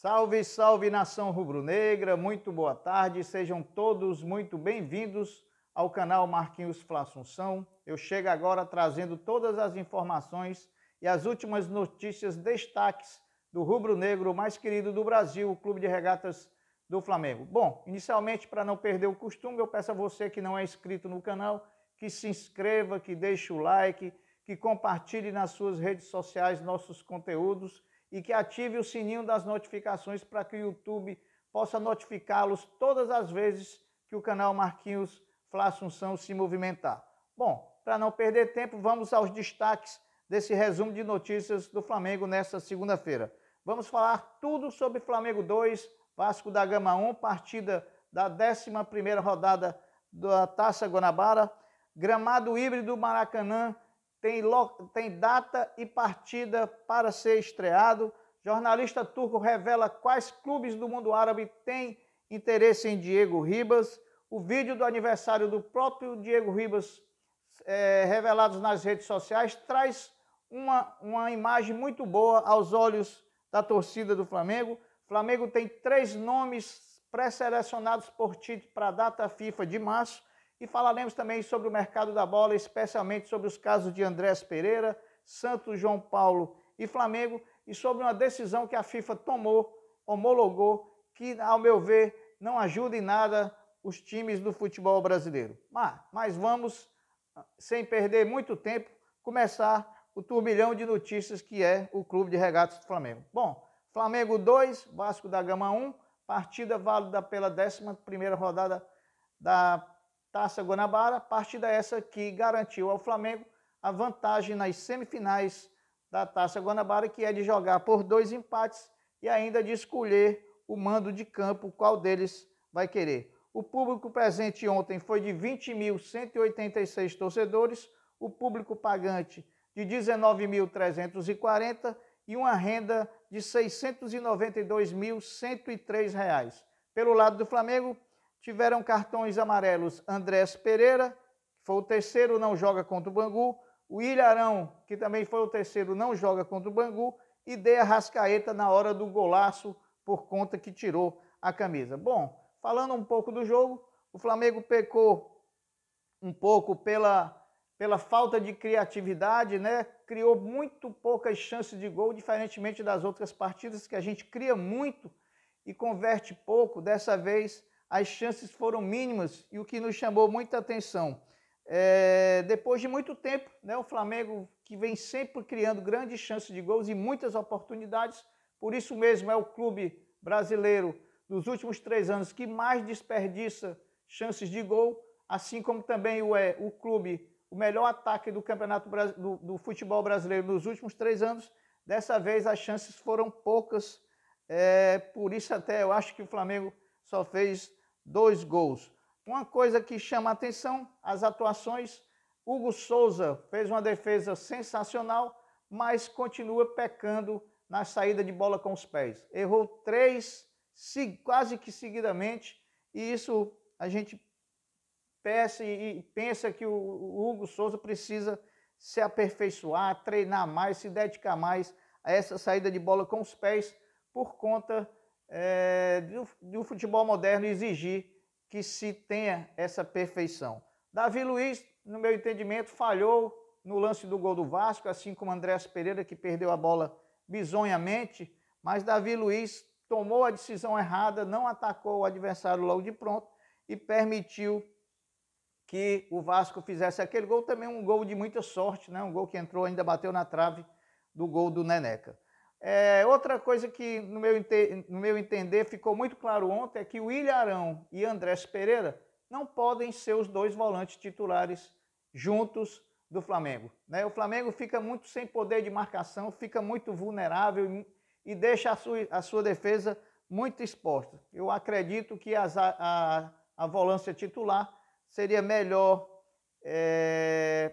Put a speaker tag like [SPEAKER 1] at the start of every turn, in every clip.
[SPEAKER 1] Salve, salve nação rubro-negra, muito boa tarde, sejam todos muito bem-vindos ao canal Marquinhos Flassunção. Eu chego agora trazendo todas as informações e as últimas notícias destaques do rubro-negro mais querido do Brasil, o Clube de Regatas do Flamengo. Bom, inicialmente, para não perder o costume, eu peço a você que não é inscrito no canal, que se inscreva, que deixe o like, que compartilhe nas suas redes sociais nossos conteúdos e que ative o sininho das notificações para que o YouTube possa notificá-los todas as vezes que o canal Marquinhos Flá Assunção se movimentar. Bom, para não perder tempo, vamos aos destaques desse resumo de notícias do Flamengo nesta segunda-feira. Vamos falar tudo sobre Flamengo 2, Vasco da Gama 1, partida da 11ª rodada da Taça Guanabara, gramado híbrido Maracanã tem, tem data e partida para ser estreado. Jornalista turco revela quais clubes do mundo árabe têm interesse em Diego Ribas. O vídeo do aniversário do próprio Diego Ribas, é, revelados nas redes sociais, traz uma, uma imagem muito boa aos olhos da torcida do Flamengo. O Flamengo tem três nomes pré-selecionados por Tite para a data FIFA de março. E falaremos também sobre o mercado da bola, especialmente sobre os casos de Andrés Pereira, Santos, João Paulo e Flamengo, e sobre uma decisão que a FIFA tomou, homologou, que, ao meu ver, não ajuda em nada os times do futebol brasileiro. Mas, mas vamos, ah, sem perder muito tempo, começar o turbilhão de notícias que é o Clube de Regatas do Flamengo. Bom, Flamengo 2, Vasco da Gama 1, partida válida pela 11 primeira rodada da Taça Guanabara, partida essa que garantiu ao Flamengo a vantagem nas semifinais da Taça Guanabara, que é de jogar por dois empates e ainda de escolher o mando de campo, qual deles vai querer. O público presente ontem foi de 20.186 torcedores, o público pagante de 19.340 e uma renda de R$ 692.103. Pelo lado do Flamengo, Tiveram cartões amarelos Andrés Pereira, que foi o terceiro, não joga contra o Bangu. O Ilharão, que também foi o terceiro, não joga contra o Bangu. E De Arrascaeta na hora do golaço, por conta que tirou a camisa. Bom, falando um pouco do jogo, o Flamengo pecou um pouco pela, pela falta de criatividade, né? Criou muito poucas chances de gol, diferentemente das outras partidas que a gente cria muito e converte pouco. Dessa vez as chances foram mínimas e o que nos chamou muita atenção. É, depois de muito tempo, né, o Flamengo que vem sempre criando grandes chances de gols e muitas oportunidades, por isso mesmo é o clube brasileiro dos últimos três anos que mais desperdiça chances de gol, assim como também o, é, o clube, o melhor ataque do campeonato do, do futebol brasileiro nos últimos três anos. Dessa vez as chances foram poucas, é, por isso até eu acho que o Flamengo só fez dois gols. Uma coisa que chama atenção, as atuações. Hugo Souza fez uma defesa sensacional, mas continua pecando na saída de bola com os pés. Errou três, quase que seguidamente, e isso a gente peça e pensa que o Hugo Souza precisa se aperfeiçoar, treinar mais, se dedicar mais a essa saída de bola com os pés por conta é, de, de um futebol moderno exigir que se tenha essa perfeição. Davi Luiz, no meu entendimento, falhou no lance do gol do Vasco, assim como Andréas Pereira, que perdeu a bola bizonhamente, mas Davi Luiz tomou a decisão errada, não atacou o adversário logo de pronto e permitiu que o Vasco fizesse aquele gol, também um gol de muita sorte, né? um gol que entrou, ainda bateu na trave do gol do Neneca. É, outra coisa que, no meu, no meu entender, ficou muito claro ontem é que o Ilharão e Andrés Pereira não podem ser os dois volantes titulares juntos do Flamengo. Né? O Flamengo fica muito sem poder de marcação, fica muito vulnerável e, deixa a sua, a sua defesa muito exposta. Eu acredito que as, a, a, a volância titular seria melhor é,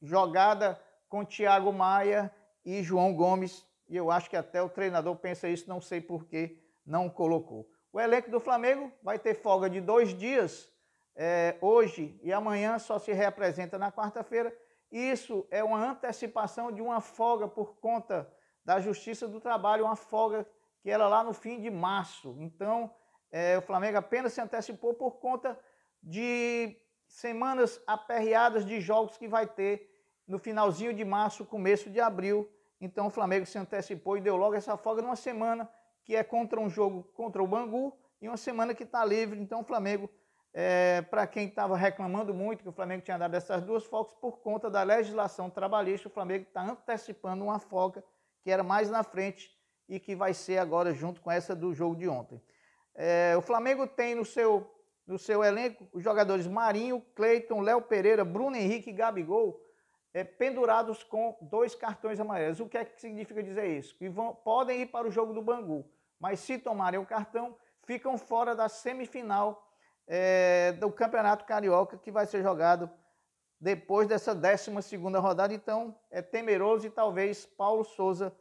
[SPEAKER 1] jogada com Thiago Maia e João Gomes e eu acho que até o treinador pensa isso, não sei por que não colocou. O elenco do Flamengo vai ter folga de dois dias, é, hoje e amanhã, só se reapresenta na quarta-feira. Isso é uma antecipação de uma folga por conta da Justiça do Trabalho, uma folga que era lá no fim de março. Então, é, o Flamengo apenas se antecipou por conta de semanas aperreadas de jogos que vai ter no finalzinho de março, começo de abril. Então o Flamengo se antecipou e deu logo essa folga numa semana que é contra um jogo contra o Bangu e uma semana que está livre. Então o Flamengo, é, para quem estava reclamando muito que o Flamengo tinha dado essas duas folgas, por conta da legislação trabalhista, o Flamengo está antecipando uma folga que era mais na frente e que vai ser agora junto com essa do jogo de ontem. É, o Flamengo tem no seu, no seu elenco os jogadores Marinho, Cleiton, Léo Pereira, Bruno Henrique e Gabigol é, pendurados com dois cartões amarelos. O que é que significa dizer isso? Que vão, podem ir para o jogo do Bangu, mas se tomarem o cartão, ficam fora da semifinal é, do Campeonato Carioca, que vai ser jogado depois dessa 12 rodada. Então, é temeroso e talvez Paulo Souza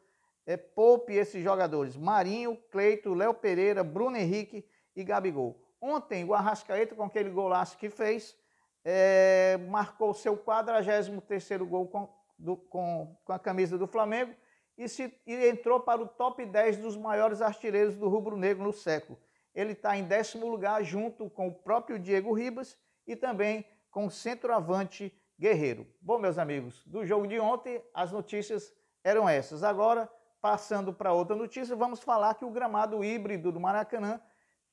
[SPEAKER 1] é, poupe esses jogadores. Marinho, Cleito, Léo Pereira, Bruno Henrique e Gabigol. Ontem, o Arrascaeta, com aquele golaço que fez, é, marcou seu 43º gol com, do, com, com, a camisa do Flamengo e, se, e entrou para o top 10 dos maiores artilheiros do rubro-negro no século. Ele está em décimo lugar junto com o próprio Diego Ribas e também com o centroavante Guerreiro. Bom, meus amigos, do jogo de ontem as notícias eram essas. Agora, passando para outra notícia, vamos falar que o gramado híbrido do Maracanã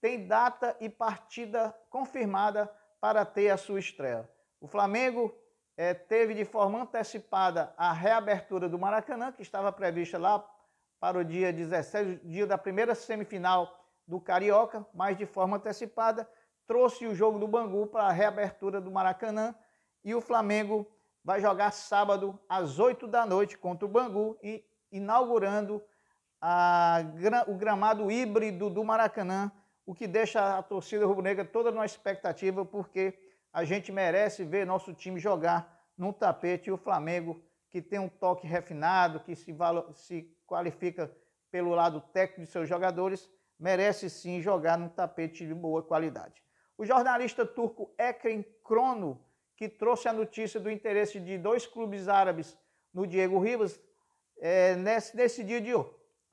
[SPEAKER 1] tem data e partida confirmada para ter a sua estreia. O Flamengo é, teve de forma antecipada a reabertura do Maracanã, que estava prevista lá para o dia 17, dia da primeira semifinal do Carioca, mas de forma antecipada trouxe o jogo do Bangu para a reabertura do Maracanã e o Flamengo vai jogar sábado às 8 da noite contra o Bangu e inaugurando a, o gramado híbrido do Maracanã o que deixa a torcida rubro-negra toda na expectativa, porque a gente merece ver nosso time jogar no tapete e o Flamengo, que tem um toque refinado, que se, valo, se qualifica pelo lado técnico de seus jogadores, merece sim jogar no tapete de boa qualidade. O jornalista turco Ekrem Krono, que trouxe a notícia do interesse de dois clubes árabes no Diego Ribas, é, nesse, nesse dia de,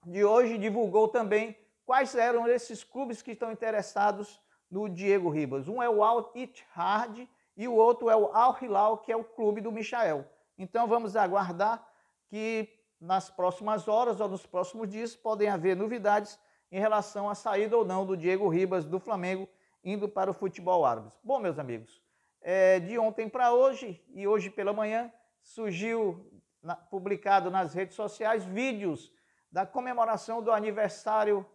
[SPEAKER 1] de hoje divulgou também Quais eram esses clubes que estão interessados no Diego Ribas? Um é o Al Ittihad e o outro é o Al Hilal, que é o clube do Michael. Então vamos aguardar que nas próximas horas ou nos próximos dias podem haver novidades em relação à saída ou não do Diego Ribas do Flamengo indo para o futebol árabe. Bom, meus amigos, é, de ontem para hoje e hoje pela manhã surgiu na, publicado nas redes sociais vídeos da comemoração do aniversário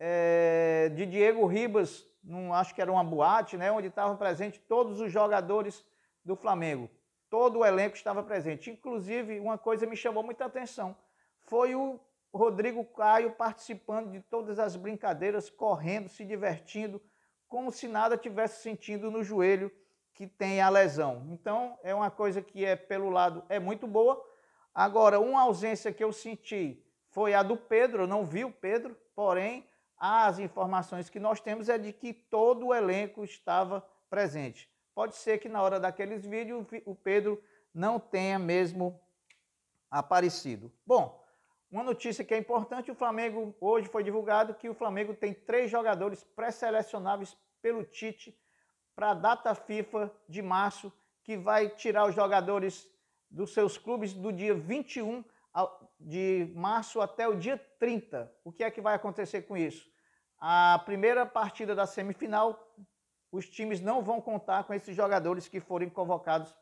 [SPEAKER 1] é, de Diego Ribas, num, acho que era uma boate, né, onde estavam presentes todos os jogadores do Flamengo. Todo o elenco estava presente. Inclusive, uma coisa me chamou muita atenção: foi o Rodrigo Caio participando de todas as brincadeiras, correndo, se divertindo, como se nada tivesse sentindo no joelho que tem a lesão. Então, é uma coisa que é pelo lado é muito boa. Agora, uma ausência que eu senti foi a do Pedro, eu não vi o Pedro, porém as informações que nós temos é de que todo o elenco estava presente. Pode ser que na hora daqueles vídeos o Pedro não tenha mesmo aparecido. Bom, uma notícia que é importante: o Flamengo hoje foi divulgado que o Flamengo tem três jogadores pré-selecionáveis pelo Tite para a data FIFA de março, que vai tirar os jogadores dos seus clubes do dia 21 de março até o dia 30. O que é que vai acontecer com isso? A primeira partida da semifinal, os times não vão contar com esses jogadores que forem convocados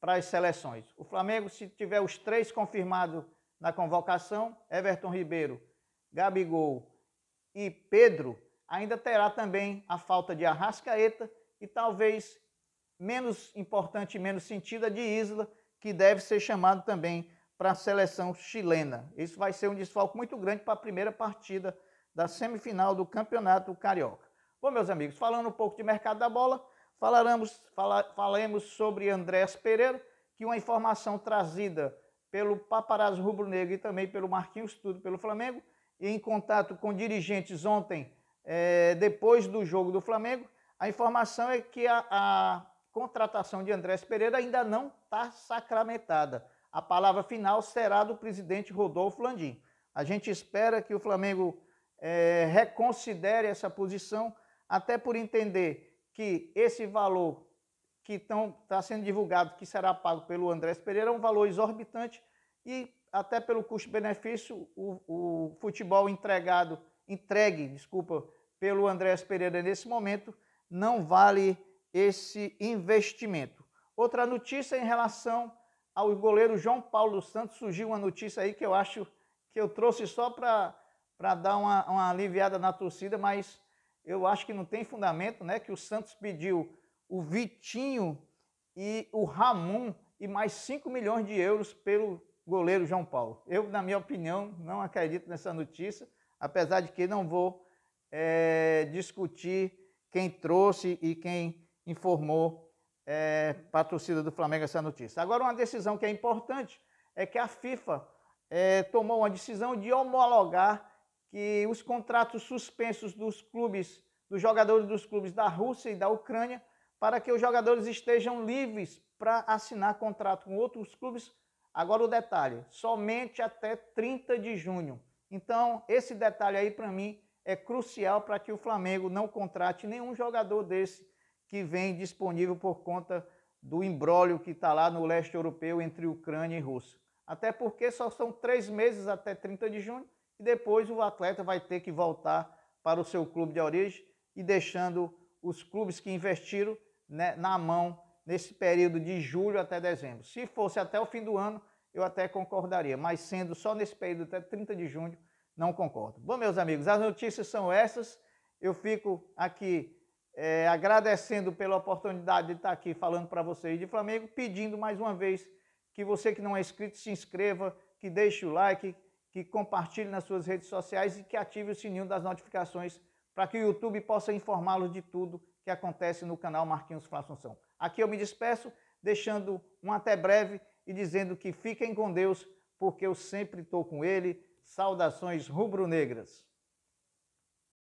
[SPEAKER 1] para as seleções. O Flamengo, se tiver os três confirmados na convocação, Everton Ribeiro, Gabigol e Pedro, ainda terá também a falta de Arrascaeta e talvez menos importante, menos sentido, a de Isla, que deve ser chamado também para a seleção chilena. Isso vai ser um desfalque muito grande para a primeira partida da semifinal do Campeonato Carioca. Bom, meus amigos, falando um pouco de mercado da bola, falaremos, fala, falaremos sobre Andrés Pereira, que uma informação trazida pelo Paparazzo Rubro Negro e também pelo Marquinhos Tudo pelo Flamengo, e em contato com dirigentes ontem, é, depois do jogo do Flamengo, a informação é que a, a contratação de Andrés Pereira ainda não está sacramentada a palavra final será do presidente Rodolfo Landim. A gente espera que o Flamengo é, reconsidere essa posição, até por entender que esse valor que está sendo divulgado, que será pago pelo Andrés Pereira, é um valor exorbitante e até pelo custo-benefício, o, o futebol entregado, entregue, desculpa, pelo Andrés Pereira nesse momento, não vale esse investimento. Outra notícia em relação ao goleiro João Paulo Santos, surgiu uma notícia aí que eu acho que eu trouxe só para dar uma, uma aliviada na torcida, mas eu acho que não tem fundamento, né? Que o Santos pediu o Vitinho e o Ramon e mais 5 milhões de euros pelo goleiro João Paulo. Eu, na minha opinião, não acredito nessa notícia, apesar de que não vou é, discutir quem trouxe e quem informou é, para a torcida do Flamengo essa notícia. Agora, uma decisão que é importante é que a FIFA é, tomou uma decisão de homologar que os contratos suspensos dos clubes, dos jogadores dos clubes da Rússia e da Ucrânia, para que os jogadores estejam livres para assinar contrato com outros clubes. Agora o detalhe, somente até 30 de junho. Então, esse detalhe aí para mim é crucial para que o Flamengo não contrate nenhum jogador desse que vem disponível por conta do imbróglio que está lá no leste europeu entre Ucrânia e Rússia. Até porque só são três meses até 30 de junho e depois o atleta vai ter que voltar para o seu clube de origem e deixando os clubes que investiram né, na mão nesse período de julho até dezembro. Se fosse até o fim do ano, eu até concordaria, mas sendo só nesse período até 30 de junho, não concordo. Bom, meus amigos, as notícias são essas. Eu fico aqui é, agradecendo pela oportunidade de estar aqui falando para vocês de Flamengo, pedindo mais uma vez que você que não é inscrito se inscreva, que deixe o like, que compartilhe nas suas redes sociais e que ative o sininho das notificações para que o YouTube possa informá-los de tudo que acontece no canal Marquinhos Flá São. Aqui eu me despeço, deixando um até breve e dizendo que fiquem com Deus, porque eu sempre estou com Ele. Saudações rubro-negras.